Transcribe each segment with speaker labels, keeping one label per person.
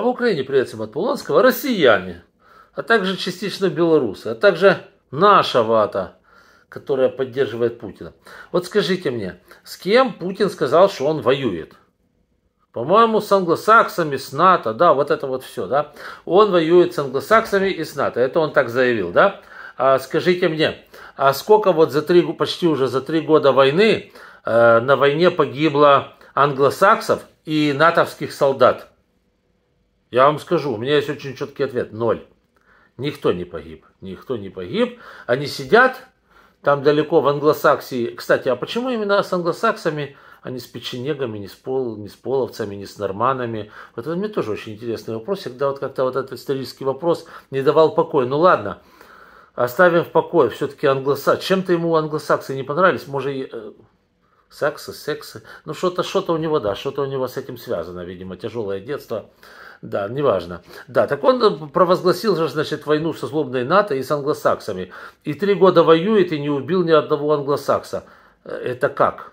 Speaker 1: В Украине, приятелям от Полонского, россияне, а также частично белорусы, а также наша вата, которая поддерживает Путина. Вот скажите мне, с кем Путин сказал, что он воюет? По-моему, с англосаксами, с НАТО, да, вот это вот все, да. Он воюет с англосаксами и с НАТО, это он так заявил, да. А скажите мне, а сколько вот за три, почти уже за три года войны э, на войне погибло англосаксов и натовских солдат? Я вам скажу, у меня есть очень четкий ответ. Ноль. Никто не погиб. Никто не погиб. Они сидят там далеко в англосаксии. Кстати, а почему именно с англосаксами, а не с печенегами, не с, пол, не с половцами, не с норманами? Вот это мне тоже очень интересный вопрос. Всегда вот как-то вот этот исторический вопрос не давал покоя. Ну ладно, оставим в покое. Все-таки англосаксы. Чем-то ему англосаксы не понравились. Может, э, Саксы, сексы. Ну, что-то что у него, да, что-то у него с этим связано, видимо, тяжелое детство. Да, неважно. Да, так он э, провозгласил же, значит, войну со злобной НАТО и с англосаксами. И три года воюет и не убил ни одного англосакса. Э, это как?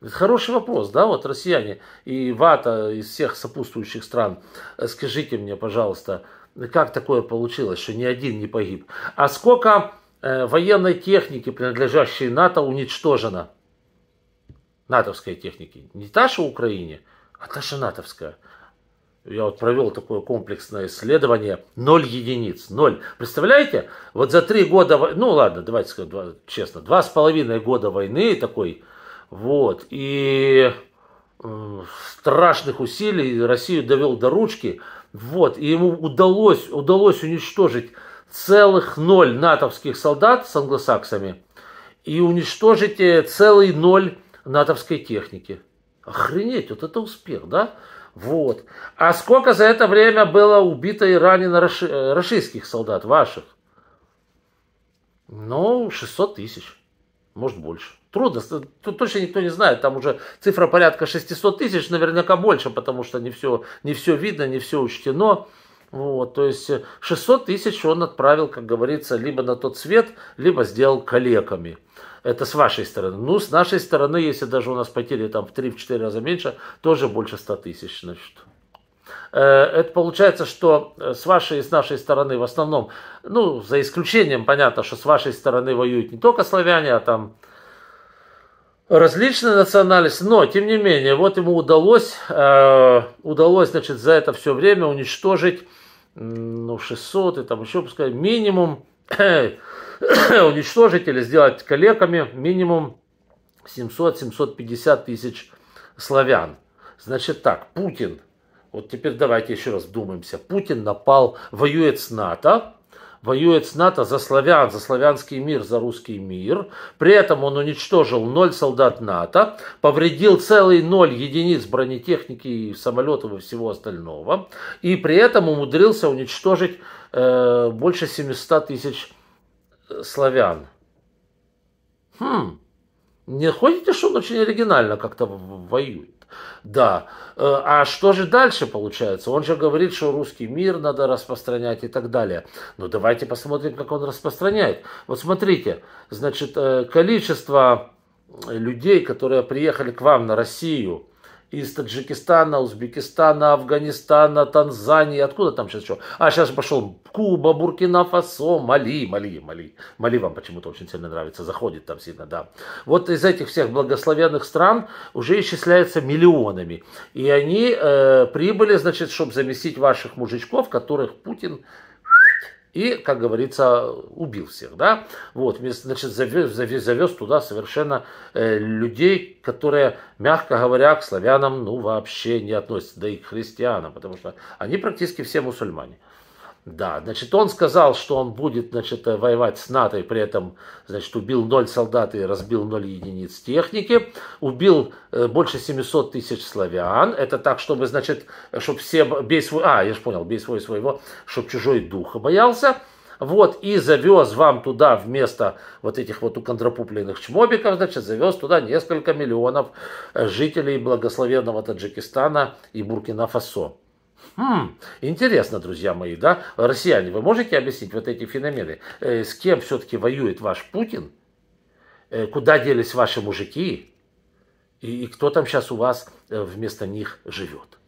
Speaker 1: Это хороший вопрос, да, вот россияне и вата из всех сопутствующих стран. Э, скажите мне, пожалуйста, как такое получилось, что ни один не погиб? А сколько э, военной техники, принадлежащей НАТО, уничтожена. НАТОвская техники. Не та, что Украине, а та, же НАТОвская. Я вот провел такое комплексное исследование. Ноль единиц. Ноль. Представляете? Вот за три года... Ну ладно, давайте скажем два, честно. Два с половиной года войны такой. Вот. И э, страшных усилий Россию довел до ручки. Вот. И ему удалось, удалось уничтожить целых ноль натовских солдат с англосаксами и уничтожите целый ноль натовской техники. Охренеть, вот это успех, да? Вот. А сколько за это время было убито и ранено российских э, солдат, ваших? Ну, 600 тысяч, может больше. Трудно, тут точно никто не знает, там уже цифра порядка 600 тысяч, наверняка больше, потому что не все, не все видно, не все учтено. Вот, то есть 600 э, тысяч он отправил, как говорится, либо на тот свет, либо сделал коллегами. Это с вашей стороны. Ну, с нашей стороны, если даже у нас потери там в 3-4 раза меньше, тоже больше 100 тысяч, значит. Э, это получается, что э, с вашей и с нашей стороны в основном, ну, за исключением, понятно, что с вашей стороны воюют не только славяне, а там различные национальности, но тем не менее, вот ему удалось, э, удалось значит, за это все время уничтожить ну, 600 и там еще, пускай, минимум уничтожить или сделать коллегами минимум 700-750 тысяч славян. Значит так, Путин, вот теперь давайте еще раз думаемся, Путин напал, воюет с НАТО, воюет с НАТО за славян, за славянский мир, за русский мир. При этом он уничтожил ноль солдат НАТО, повредил целый ноль единиц бронетехники и самолетов и всего остального. И при этом умудрился уничтожить э, больше 700 тысяч э, славян. Хм, не ходите, что он очень оригинально как-то воюет. Да. Э, а что же дальше получается? Он же говорит, что русский мир надо распространять и так далее. Но ну, давайте посмотрим, как он распространяет. Вот смотрите, значит, э, количество людей, которые приехали к вам на Россию – из Таджикистана, Узбекистана, Афганистана, Танзании, откуда там сейчас что? А сейчас пошел Куба, Буркина, Фасо, Мали, Мали, Мали. Мали вам почему-то очень сильно нравится, заходит там сильно, да. Вот из этих всех благословенных стран уже исчисляется миллионами. И они э, прибыли, значит, чтобы заместить ваших мужичков, которых Путин и, как говорится, убил всех, да, вот, значит, завез, завез, завез туда совершенно э, людей, которые, мягко говоря, к славянам, ну, вообще не относятся, да и к христианам, потому что они практически все мусульмане, да, значит, он сказал, что он будет, значит, воевать с НАТО, и при этом, значит, убил ноль солдат и разбил ноль единиц техники, убил э, больше 700 тысяч славян, это так, чтобы, значит, чтобы все, бей свой, а, я же понял, бей свой своего, чтобы чужой духа боялся, вот, и завез вам туда вместо вот этих вот укондрапупленных чмобиков, значит, завез туда несколько миллионов э, жителей благословенного Таджикистана и Буркина-Фасо. Хм, интересно, друзья мои, да? Россияне, вы можете объяснить вот эти феномены? Э, с кем все-таки воюет ваш Путин? Э, куда делись ваши мужики? И, и кто там сейчас у вас э, вместо них живет?